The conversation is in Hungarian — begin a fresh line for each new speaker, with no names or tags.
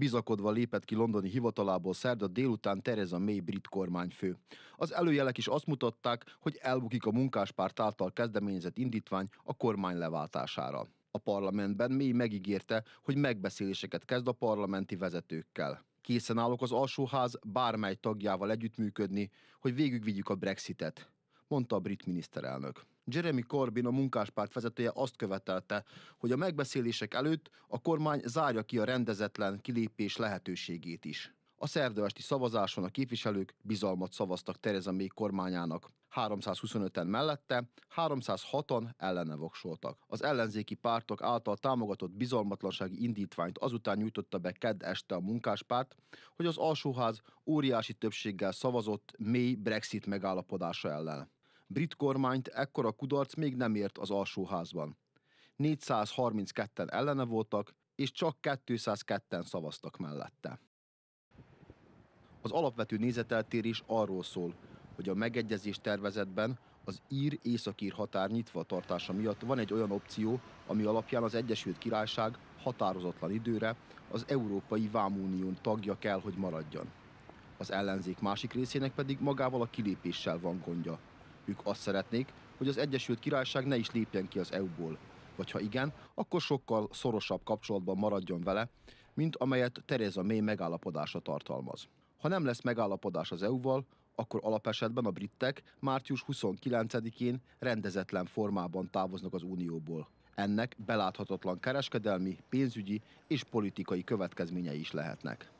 bizakodva lépett ki londoni hivatalából szerda délután Tereza May brit kormányfő. Az előjelek is azt mutatták, hogy elbukik a munkáspárt által kezdeményezett indítvány a kormány leváltására. A parlamentben May megígérte, hogy megbeszéléseket kezd a parlamenti vezetőkkel. Készen állok az alsóház bármely tagjával együttműködni, hogy végigvigyük a Brexitet mondta a brit miniszterelnök. Jeremy Corbyn, a munkáspárt vezetője azt követelte, hogy a megbeszélések előtt a kormány zárja ki a rendezetlen kilépés lehetőségét is. A szerdő esti szavazáson a képviselők bizalmat szavaztak Tereza May kormányának. 325-en mellette, 306-an ellene voksoltak. Az ellenzéki pártok által támogatott bizalmatlansági indítványt azután nyújtotta be kedd este a munkáspárt, hogy az alsóház óriási többséggel szavazott mély Brexit megállapodása ellen brit kormányt ekkora kudarc még nem ért az alsóházban. 432-en ellene voltak, és csak 202-en szavaztak mellette. Az alapvető nézeteltérés arról szól, hogy a megegyezés tervezetben az ír-északír határ nyitva tartása miatt van egy olyan opció, ami alapján az Egyesült Királyság határozatlan időre az Európai Vámunión tagja kell, hogy maradjon. Az ellenzék másik részének pedig magával a kilépéssel van gondja, ők azt szeretnék, hogy az Egyesült Királyság ne is lépjen ki az EU-ból. Vagy ha igen, akkor sokkal szorosabb kapcsolatban maradjon vele, mint amelyet Tereza May megállapodása tartalmaz. Ha nem lesz megállapodás az EU-val, akkor alapesetben a britek március 29-én rendezetlen formában távoznak az Unióból. Ennek beláthatatlan kereskedelmi, pénzügyi és politikai következményei is lehetnek.